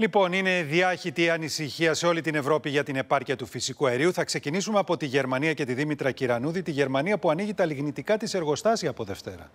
Λοιπόν, είναι διάχυτη ανησυχία σε όλη την Ευρώπη για την επάρκεια του φυσικού αερίου. Θα ξεκινήσουμε από τη Γερμανία και τη Δήμητρα Κυρανούδη, τη Γερμανία που ανοίγει τα λιγνητικά της εργοστάσια από Δευτέρα.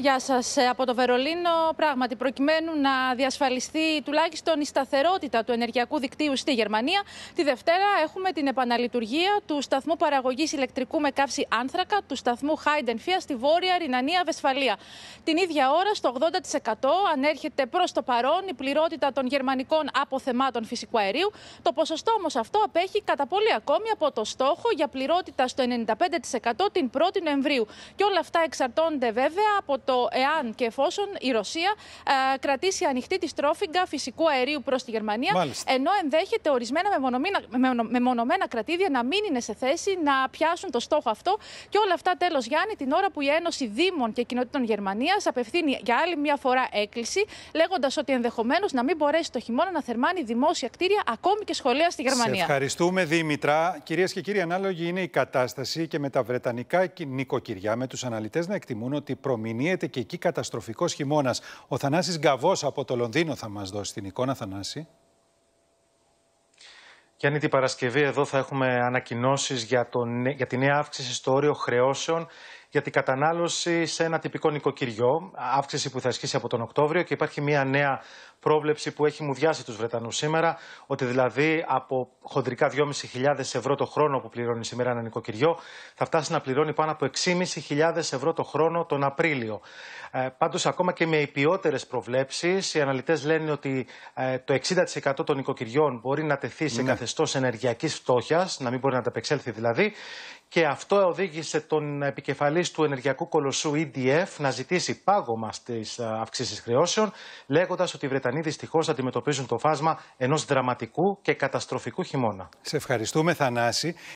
Γεια σας. Ε, από το Βερολίνο, πράγματι, προκειμένου να διασφαλιστεί τουλάχιστον η σταθερότητα του ενεργειακού δικτύου στη Γερμανία, τη Δευτέρα έχουμε την επαναλειτουργία του σταθμού παραγωγής ηλεκτρικού με καύση άνθρακα του σταθμού Χάιντενφία στη βόρεια Ρινανία Βεσφαλία. Την ίδια ώρα, στο 80% ανέρχεται προς το παρόν η πληρότητα των γερμανικών αποθεμάτων φυσικού αερίου. Το ποσοστό όμως αυτό απέχει κατά πολύ ακόμη από το στόχο για πληρότητα στο 95% την 1η Νοεμβρίου. Και όλα αυτά εξαρτώνται βέβαια από το το εάν και εφόσον η Ρωσία ε, κρατήσει ανοιχτή τη στρόφιγγα φυσικού αερίου προς τη Γερμανία. Μάλιστα. Ενώ ενδέχεται ορισμένα μεμονωμένα κρατήδια να μην είναι σε θέση να πιάσουν το στόχο αυτό. Και όλα αυτά τέλος, Γιάννη, την ώρα που η Ένωση Δήμων και Κοινοτήτων Γερμανίας απευθύνει για άλλη μια φορά έκκληση, λέγοντας ότι ενδεχομένως να μην μπορέσει το χειμώνα να θερμάνει δημόσια κτίρια, ακόμη και σχολεία στη Γερμανία. Σε ευχαριστούμε, Δήμητρα. Κυρίες και κύριοι, ανάλογη είναι η κατάσταση και με τα βρετανικά νοικοκυριά, με τους αναλυτές να εκτιμούν ότι προμηνύεται έρχεται και εκεί καταστροφικός χειμώνας. Ο Θανάσης Γκαβός από το Λονδίνο θα μας δώσει την εικόνα, Θανάση. Γιάννη, την Παρασκευή εδώ θα έχουμε ανακοινώσεις για, για τη νέα αύξηση στο όριο χρεώσεων για την κατανάλωση σε ένα τυπικό νοικοκυριό. Αύξηση που θα ισχύσει από τον Οκτώβριο και υπάρχει μια νέα πρόβλεψη που έχει μουδιάσει τους Βρετανούς σήμερα, ότι δηλαδή από χοντρικά 2.500 ευρώ το χρόνο που πληρώνει σήμερα ένα νοικοκυριό, θα φτάσει να πληρώνει πάνω από 6.500 ευρώ το χρόνο τον Απρίλιο. Ε, Πάντως, ακόμα και με υπιότερες προβλέψεις, οι αναλυτές λένε ότι ε, το 60% των νοικοκυριών μπορεί να τεθεί σε ναι. καθεστώς ενεργειακής φτώχειας, να μην μπορεί να ανταπεξέλθει δηλαδή, και αυτό οδήγησε τον επικεφαλής του ενεργειακού κολοσσού EDF να ζητήσει πάγωμα στις ε, αυξήσεις χρεώσεων, λέγοντας ότι οι Βρετανοί δυστυχώς αντιμετωπίζουν το φάσμα ενός δραματικού και καταστροφικού χειμώνα. Σε ευχαριστούμε, Θανάση.